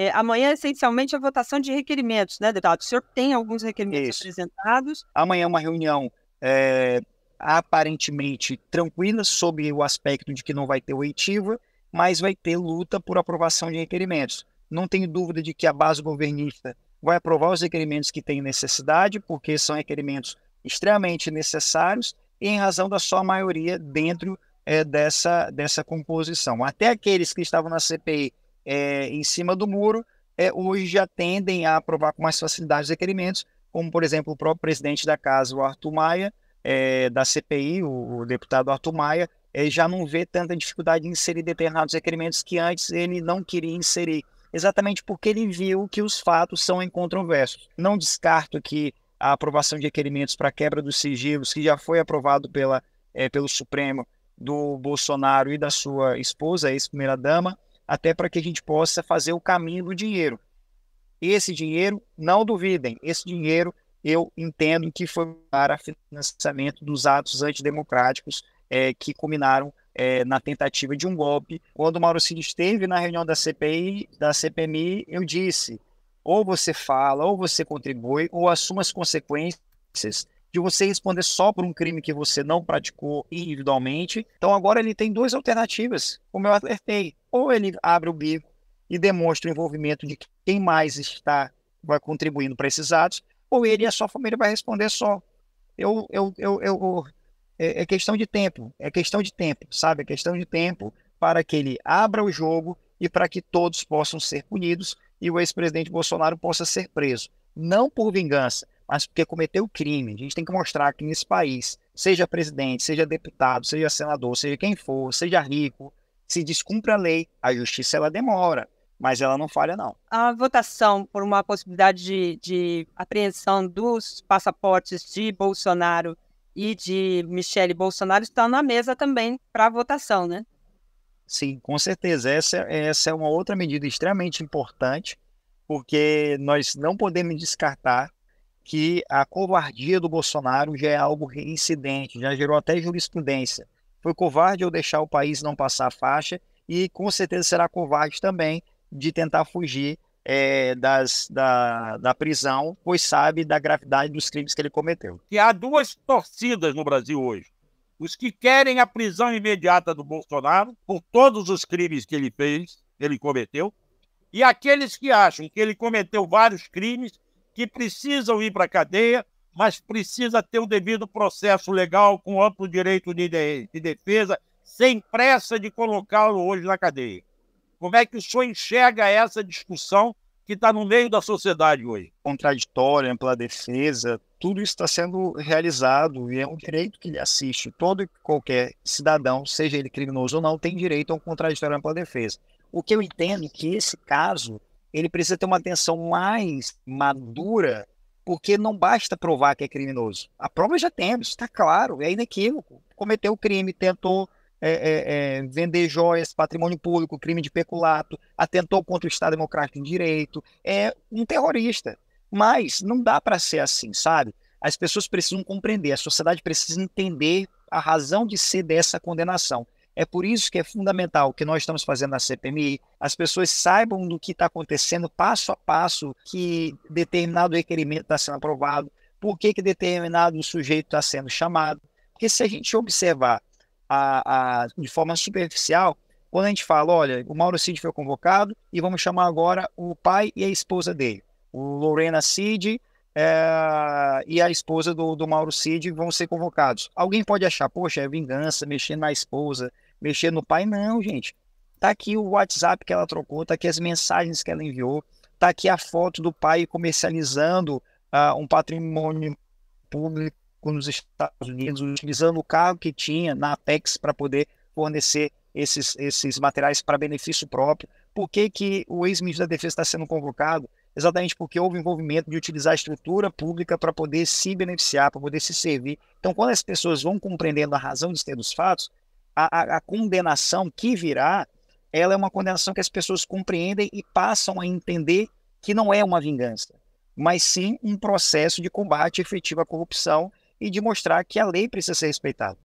É, amanhã, essencialmente, é a votação de requerimentos, né, deputado? O senhor tem alguns requerimentos Isso. apresentados. Amanhã é uma reunião é, aparentemente tranquila sobre o aspecto de que não vai ter oitiva, mas vai ter luta por aprovação de requerimentos. Não tenho dúvida de que a base governista vai aprovar os requerimentos que tem necessidade, porque são requerimentos extremamente necessários e em razão da sua maioria dentro é, dessa, dessa composição. Até aqueles que estavam na CPI é, em cima do muro, é, hoje já tendem a aprovar com mais facilidade os requerimentos, como, por exemplo, o próprio presidente da casa, o Arthur Maia, é, da CPI, o, o, deputado Arthur Maia, já não vê tanta dificuldade em inserir determinados requerimentos que antes ele não queria inserir, exatamente porque ele viu que os fatos são incontroversos. Não descarto que a aprovação de requerimentos para quebra dos sigilos, que já foi aprovado pela, pelo Supremo, do Bolsonaro e da sua esposa, ex-primeira-dama, até para que a gente possa fazer o caminho do dinheiro. Esse dinheiro, não duvidem, esse dinheiro eu entendo que foi para financiamento dos atos antidemocráticos é, que culminaram é, na tentativa de um golpe. Quando o Mauro Cid esteve na reunião da CPI, da CPMI, eu disse: ou você fala, ou você contribui, ou assuma as consequências de você responder só por um crime que você não praticou individualmente. Então agora ele tem duas alternativas, como eu alertei. Ou ele abre o bico e demonstra o envolvimento de quem mais está vai contribuindo para esses atos, ou ele e a sua família vai responder só. Eu, eu, eu, eu, é, é questão de tempo, é questão de tempo, sabe? É questão de tempo para que ele abra o jogo e para que todos possam ser punidos e o ex-presidente Bolsonaro possa ser preso. Não por vingança, mas porque cometeu crime. A gente tem que mostrar que nesse país, seja presidente, seja deputado, seja senador, seja quem for, seja rico, se descumpre a lei, a justiça ela demora, mas ela não falha, não. A votação por uma possibilidade de, de apreensão dos passaportes de Bolsonaro e de Michele Bolsonaro está na mesa também para votação, né? Sim, com certeza. Essa, essa é uma outra medida extremamente importante, porque nós não podemos descartar que a covardia do Bolsonaro já é algo reincidente, já gerou até jurisprudência. Foi covarde eu deixar o país não passar a faixa e com certeza será covarde também de tentar fugir é, das, da, da prisão, pois sabe da gravidade dos crimes que ele cometeu. Que há duas torcidas no Brasil hoje. Os que querem a prisão imediata do Bolsonaro por todos os crimes que ele fez, que ele cometeu, e aqueles que acham que ele cometeu vários crimes que precisam ir para a cadeia, mas precisa ter um devido processo legal com amplo direito de, de, de defesa, sem pressa de colocá-lo hoje na cadeia. Como é que o senhor enxerga essa discussão que está no meio da sociedade hoje? Contraditório, ampla defesa, tudo isso está sendo realizado e é um direito que lhe assiste. Todo e qualquer cidadão, seja ele criminoso ou não, tem direito a um contraditório ampla defesa. O que eu entendo é que esse caso ele precisa ter uma atenção mais madura, porque não basta provar que é criminoso. A prova já temos, está claro, é inequívoco. Cometeu crime, tentou é, é, é, vender joias, patrimônio público, crime de peculato, atentou contra o Estado Democrático de Direito, é um terrorista. Mas não dá para ser assim, sabe? As pessoas precisam compreender, a sociedade precisa entender a razão de ser dessa condenação. É por isso que é fundamental que nós estamos fazendo na CPMI, as pessoas saibam do que está acontecendo passo a passo, que determinado requerimento está sendo aprovado, por que, que determinado sujeito está sendo chamado. Porque se a gente observar a, a, de forma superficial, quando a gente fala, olha, o Mauro Cid foi convocado e vamos chamar agora o pai e a esposa dele. O Lorena Cid é, e a esposa do, do Mauro Cid vão ser convocados. Alguém pode achar, poxa, é vingança, mexer na esposa, mexer no pai. Não, gente. Tá aqui o WhatsApp que ela trocou, tá aqui as mensagens que ela enviou, tá aqui a foto do pai comercializando uh, um patrimônio público nos Estados Unidos, utilizando o carro que tinha na Apex para poder fornecer esses, esses materiais para benefício próprio. Por que, que o ex-ministro da Defesa está sendo convocado? exatamente porque houve envolvimento de utilizar a estrutura pública para poder se beneficiar, para poder se servir. Então, quando as pessoas vão compreendendo a razão de ser dos fatos, a, a, a condenação que virá, ela é uma condenação que as pessoas compreendem e passam a entender que não é uma vingança, mas sim um processo de combate efetivo à corrupção e de mostrar que a lei precisa ser respeitada.